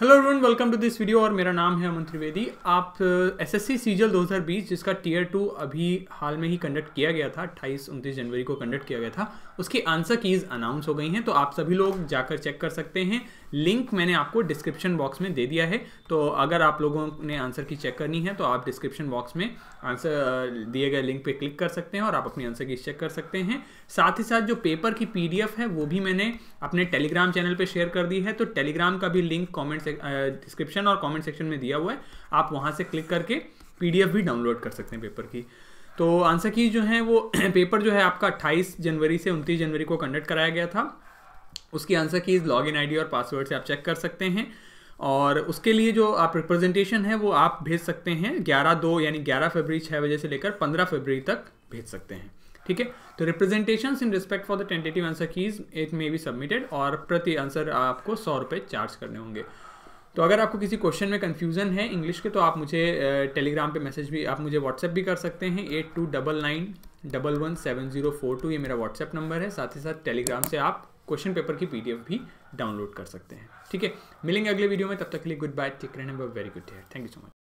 hello everyone welcome to this video और मेरा नाम है अमन त्रिवेदी आप एस एस सी सीजल 2020 जिसका टीयर टू अभी हाल में ही कंडक्ट किया गया था 28 29 जनवरी को कंडक्ट किया गया था उसकी आंसर कीज़ अनाउंस हो गई हैं तो आप सभी लोग जाकर चेक कर सकते हैं लिंक मैंने आपको डिस्क्रिप्शन बॉक्स में दे दिया है तो अगर आप लोगों ने आंसर की चेक करनी है तो आप डिस्क्रिप्शन बॉक्स में आंसर दिए गए लिंक पे क्लिक कर सकते हैं और आप अपनी आंसर की चेक कर सकते हैं साथ ही साथ जो पेपर की पीडीएफ है वो भी मैंने अपने टेलीग्राम चैनल पे शेयर कर दी है तो टेलीग्राम का भी लिंक कॉमेंट डिस्क्रिप्शन और कॉमेंट सेक्शन में दिया हुआ है आप वहाँ से क्लिक करके पी भी डाउनलोड कर सकते हैं पेपर की तो आंसर की जो है वो पेपर जो है आपका 28 जनवरी से 29 जनवरी को कंडक्ट कराया गया था उसकी आंसर की लॉग इन आई और पासवर्ड से आप चेक कर सकते हैं और उसके लिए जो आप रिप्रेजेंटेशन है वो आप भेज सकते हैं 11 दो यानी 11 फरवरी 6 बजे से लेकर 15 फरवरी तक भेज सकते हैं ठीक है तो representation in respect for the tentative answer keys it may be submitted और प्रति आंसर आपको सौ रुपये चार्ज करने होंगे तो अगर आपको किसी क्वेश्चन में कन्फ्यूजन है इंग्लिश के तो आप मुझे टेलीग्राम पर मैसेज भी आप मुझे व्हाट्सएप भी कर सकते हैं eight two double nine double one seven zero four two ये मेरा व्हाट्सएप नंबर है साथ ही साथ टेलीग्राम से आप क्वेश्चन पेपर की पीडीएफ भी डाउनलोड कर सकते हैं ठीक है मिलेंगे अगले वीडियो में तब तक के लिए गुड बाय टेक रहने वेरी गुड हेयर थैंक यू सो मच